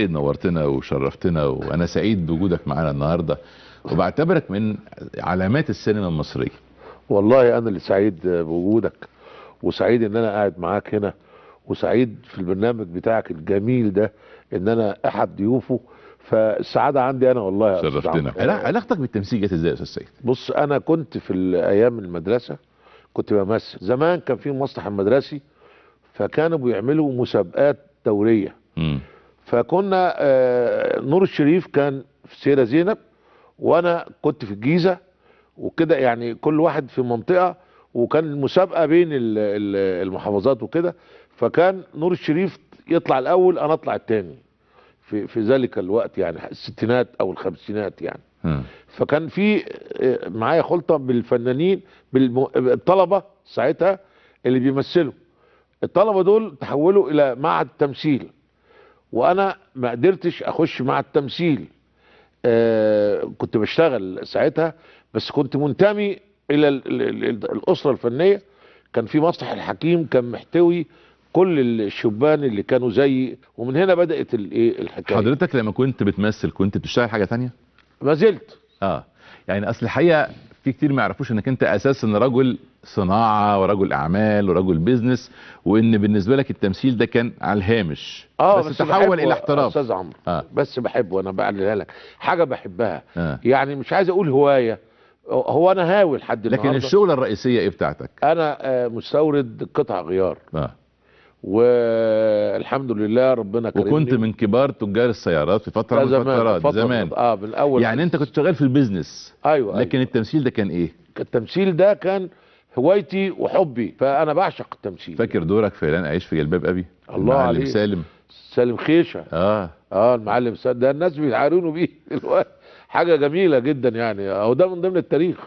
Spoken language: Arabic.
سعيد نورتنا وشرفتنا وانا سعيد بوجودك معانا النهارده وبعتبرك من علامات السينما المصريه والله انا اللي سعيد بوجودك وسعيد ان انا قاعد معاك هنا وسعيد في البرنامج بتاعك الجميل ده ان انا احد ضيوفه فالسعاده عندي انا والله شرفتنا علاقتك بالتمثيل جت ازاي يا استاذ سيد بص انا كنت في ايام المدرسه كنت بمثل زمان كان في مسرح المدرسي فكانوا بيعملوا مسابقات دوريه م. فكنا آه، نور الشريف كان في سيرة زينب وانا كنت في الجيزة وكده يعني كل واحد في منطقة وكان المسابقة بين المحافظات وكده فكان نور الشريف يطلع الاول انا اطلع الثاني في في ذلك الوقت يعني الستينات او الخمسينات يعني م. فكان في آه، معايا خلطه بالفنانين بالطلبه ساعتها اللي بيمثلوا الطلبه دول تحولوا الى معهد تمثيل وانا ما قدرتش اخش مع التمثيل آه كنت بشتغل ساعتها بس كنت منتمي الى الاسره الفنيه كان في مسرح الحكيم كان محتوي كل الشبان اللي كانوا زيي ومن هنا بدات الايه الحكايه حضرتك لما كنت بتمثل كنت بتشتغل حاجه ثانيه ما زلت اه يعني اصل الحقيقه في كتير ما يعرفوش انك انت اساسا رجل صناعه ورجل اعمال ورجل بيزنس وان بالنسبه لك التمثيل ده كان على الهامش آه بس, بس تحول الى احتراف استاذ عمرو آه. بس بحبه انا بقللها لك حاجه بحبها آه. يعني مش عايز اقول هوايه هو انا هاوي لحد لكن النهارده لكن الشغله الرئيسيه ايه بتاعتك انا آه، مستورد قطع غيار آه. والحمد لله ربنا كرمني وكنت من كبار تجار السيارات في فتره من الفترات زمان, زمان. اه من آه، الأول يعني انت كنت شغال في البيزنس ايوه, أيوة. لكن أيوة. التمثيل ده كان ايه التمثيل ده كان هوايتي وحبي فانا بعشق التمثيل فاكر دورك في اعلان اعيش في جلباب ابي الله المعلم سالم سالم خيشه اه اه المعلم سالم ده الناس بيتعارونوا بيه دلوقتي حاجه جميله جدا يعني او ده من ضمن التاريخ